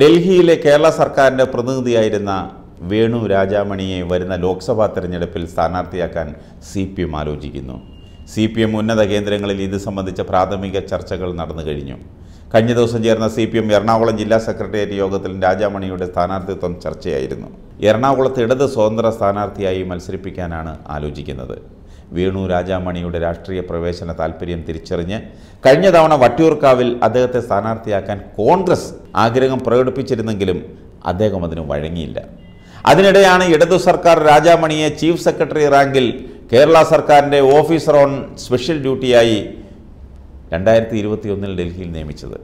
ഡൽഹിയിലെ കേരള സർക്കാരിൻ്റെ പ്രതിനിധിയായിരുന്ന വേണു രാജാമണിയെ വരുന്ന ലോക്സഭാ തെരഞ്ഞെടുപ്പിൽ സ്ഥാനാർത്ഥിയാക്കാൻ സി പി എം ആലോചിക്കുന്നു സി പി എം ഉന്നത കേന്ദ്രങ്ങളിൽ ഇത് സംബന്ധിച്ച പ്രാഥമിക ചർച്ചകൾ നടന്നു കഴിഞ്ഞു കഴിഞ്ഞ ദിവസം ചേർന്ന സി പി എം എറണാകുളം ജില്ലാ സെക്രട്ടേറിയറ്റ് യോഗത്തിൽ രാജാമണിയുടെ സ്ഥാനാർത്ഥിത്വം ചർച്ചയായിരുന്നു എറണാകുളത്ത് ഇടത് സ്വതന്ത്ര സ്ഥാനാർത്ഥിയായി മത്സരിപ്പിക്കാനാണ് ആലോചിക്കുന്നത് വേണു രാജാമണിയുടെ രാഷ്ട്രീയ പ്രവേശന താൽപ്പര്യം തിരിച്ചറിഞ്ഞ് കഴിഞ്ഞ തവണ വട്ടിയൂർക്കാവിൽ അദ്ദേഹത്തെ സ്ഥാനാർത്ഥിയാക്കാൻ കോൺഗ്രസ് ആഗ്രഹം പ്രകടിപ്പിച്ചിരുന്നെങ്കിലും അദ്ദേഹം അതിന് വഴങ്ങിയില്ല അതിനിടെയാണ് ഇടതു സർക്കാർ രാജാമണിയെ ചീഫ് സെക്രട്ടറി റാങ്കിൽ കേരള സർക്കാരിൻ്റെ ഓഫീസർ ഓൺ സ്പെഷ്യൽ ഡ്യൂട്ടിയായി രണ്ടായിരത്തി ഇരുപത്തിയൊന്നിൽ ഡൽഹിയിൽ നിയമിച്ചത്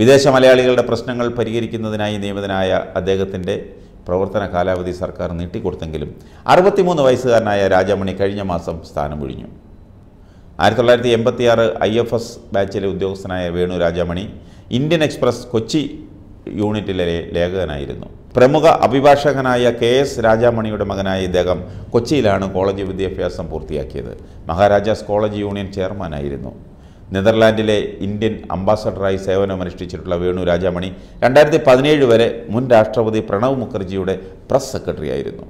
വിദേശ മലയാളികളുടെ പ്രശ്നങ്ങൾ പരിഹരിക്കുന്നതിനായി നിയമിതനായ അദ്ദേഹത്തിൻ്റെ പ്രവർത്തന കാലാവധി സർക്കാർ നീട്ടിക്കൊടുത്തെങ്കിലും അറുപത്തിമൂന്ന് വയസ്സുകാരനായ രാജാമണി കഴിഞ്ഞ മാസം സ്ഥാനം ഒഴിഞ്ഞു ആയിരത്തി തൊള്ളായിരത്തി ആറ് ഐ എഫ് എസ് ബാച്ചിലെ ഉദ്യോഗസ്ഥനായ വേണു രാജാമണി ഇന്ത്യൻ എക്സ്പ്രസ് കൊച്ചി യൂണിറ്റിലെ ലേഖകനായിരുന്നു പ്രമുഖ അഭിഭാഷകനായ കെ എസ് രാജാമണിയുടെ മകനായ ഇദ്ദേഹം കൊച്ചിയിലാണ് കോളേജ് വിദ്യാഭ്യാസം പൂർത്തിയാക്കിയത് മഹാരാജാസ് കോളേജ് യൂണിയൻ ചെയർമാനായിരുന്നു നെതർലാൻഡിലെ ഇന്ത്യൻ അംബാസഡറായി സേവനമനുഷ്ഠിച്ചിട്ടുള്ള വേണു രാജാമണി രണ്ടായിരത്തി പതിനേഴ് വരെ മുൻ രാഷ്ട്രപതി പ്രണവ് മുഖർജിയുടെ പ്രസ് സെക്രട്ടറി ആയിരുന്നു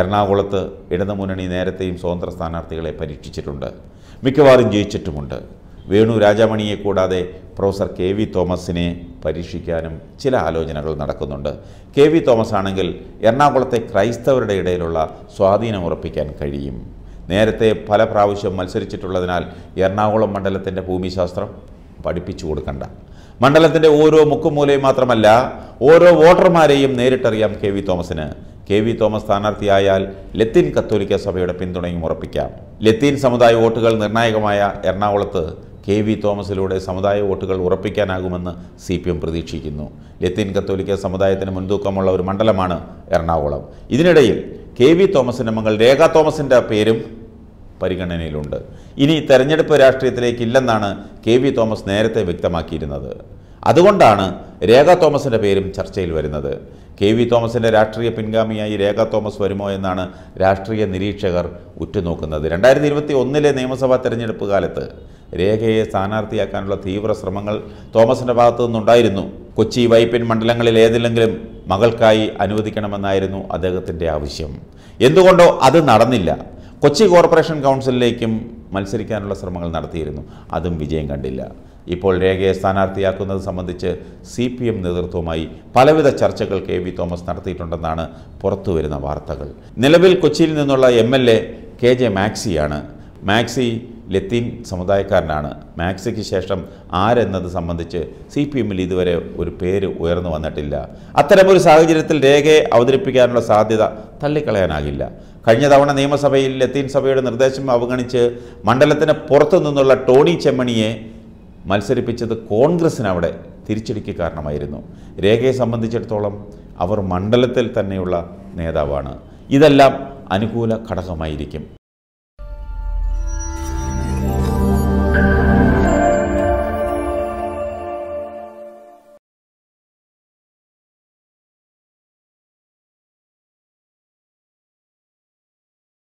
എറണാകുളത്ത് ഇടതുമുന്നണി നേരത്തെയും സ്വതന്ത്ര സ്ഥാനാർത്ഥികളെ പരീക്ഷിച്ചിട്ടുണ്ട് മിക്കവാറും ജയിച്ചിട്ടുമുണ്ട് വേണു രാജാമണിയെ കൂടാതെ പ്രൊഫസർ കെ വി തോമസിനെ പരീക്ഷിക്കാനും ചില ആലോചനകൾ നടക്കുന്നുണ്ട് കെ വി തോമസ് ആണെങ്കിൽ എറണാകുളത്തെ ക്രൈസ്തവരുടെ ഇടയിലുള്ള സ്വാധീനം ഉറപ്പിക്കാൻ കഴിയും നേരത്തെ പല പ്രാവശ്യം മത്സരിച്ചിട്ടുള്ളതിനാൽ എറണാകുളം മണ്ഡലത്തിൻ്റെ ഭൂമിശാസ്ത്രം പഠിപ്പിച്ചു കൊടുക്കണ്ട മണ്ഡലത്തിൻ്റെ ഓരോ മുക്കുമൂലയും മാത്രമല്ല ഓരോ വോട്ടർമാരെയും നേരിട്ടറിയാം കെ വി തോമസിന് കെ വി തോമസ് സ്ഥാനാർത്ഥിയായാൽ ലത്തീൻ കത്തോലിക്ക സഭയുടെ പിന്തുണയും ഉറപ്പിക്കാം ലത്തീൻ സമുദായ വോട്ടുകൾ നിർണായകമായ എറണാകുളത്ത് കെ വി തോമസിലൂടെ സമുദായ വോട്ടുകൾ ഉറപ്പിക്കാനാകുമെന്ന് സി പി എം പ്രതീക്ഷിക്കുന്നു ലത്തീൻ കത്തോലിക്ക സമുദായത്തിന് മുൻതൂക്കമുള്ള ഒരു മണ്ഡലമാണ് എറണാകുളം ഇതിനിടയിൽ കെ വി തോമസിൻ്റെ മകൾ രേഖ തോമസിൻ്റെ പേരും പരിഗണനയിലുണ്ട് ഇനി തെരഞ്ഞെടുപ്പ് രാഷ്ട്രീയത്തിലേക്ക് ഇല്ലെന്നാണ് കെ വി തോമസ് നേരത്തെ വ്യക്തമാക്കിയിരുന്നത് അതുകൊണ്ടാണ് രേഖ തോമസിൻ്റെ പേരും ചർച്ചയിൽ വരുന്നത് കെ വി തോമസിൻ്റെ രാഷ്ട്രീയ പിൻഗാമിയായി രേഖ തോമസ് വരുമോ എന്നാണ് രാഷ്ട്രീയ നിരീക്ഷകർ ഉറ്റുനോക്കുന്നത് രണ്ടായിരത്തി ഇരുപത്തി ഒന്നിലെ നിയമസഭാ തെരഞ്ഞെടുപ്പ് കാലത്ത് രേഖയെ സ്ഥാനാർത്ഥിയാക്കാനുള്ള തീവ്ര ശ്രമങ്ങൾ തോമസിൻ്റെ ഭാഗത്തു നിന്നുണ്ടായിരുന്നു കൊച്ചി വൈപ്പിൻ മണ്ഡലങ്ങളിൽ ഏതിലെങ്കിലും മകൾക്കായി അനുവദിക്കണമെന്നായിരുന്നു അദ്ദേഹത്തിൻ്റെ ആവശ്യം എന്തുകൊണ്ടോ അത് നടന്നില്ല കൊച്ചി കോർപ്പറേഷൻ കൗൺസിലിലേക്കും മത്സരിക്കാനുള്ള ശ്രമങ്ങൾ നടത്തിയിരുന്നു അതും വിജയം കണ്ടില്ല ഇപ്പോൾ രേഖയെ സ്ഥാനാർത്ഥിയാക്കുന്നത് സംബന്ധിച്ച് സി പി എം നേതൃത്വവുമായി പലവിധ ചർച്ചകൾ കെ വി തോമസ് നടത്തിയിട്ടുണ്ടെന്നാണ് പുറത്തുവരുന്ന വാർത്തകൾ നിലവിൽ കൊച്ചിയിൽ നിന്നുള്ള M L A K J മാക്സിയാണ് മാക്സി ലത്തീൻ സമുദായക്കാരനാണ് മാക്സിക്ക് ശേഷം ആരെന്നത് സംബന്ധിച്ച് സി പി എമ്മിൽ ഇതുവരെ ഒരു പേര് ഉയർന്നു വന്നിട്ടില്ല അത്തരമൊരു സാഹചര്യത്തിൽ രേഖയെ അവതരിപ്പിക്കാനുള്ള സാധ്യത തള്ളിക്കളയാനാകില്ല കഴിഞ്ഞ തവണ നിയമസഭയിൽ ലത്തീൻ സഭയുടെ നിർദ്ദേശം അവഗണിച്ച് മണ്ഡലത്തിന് പുറത്തു നിന്നുള്ള ടോണി ചെമ്മണിയെ മത്സരിപ്പിച്ചത് കോൺഗ്രസ്സിന് തിരിച്ചടിക്ക് കാരണമായിരുന്നു രേഖയെ സംബന്ധിച്ചിടത്തോളം അവർ മണ്ഡലത്തിൽ തന്നെയുള്ള നേതാവാണ് ഇതെല്ലാം അനുകൂല ഘടകമായിരിക്കും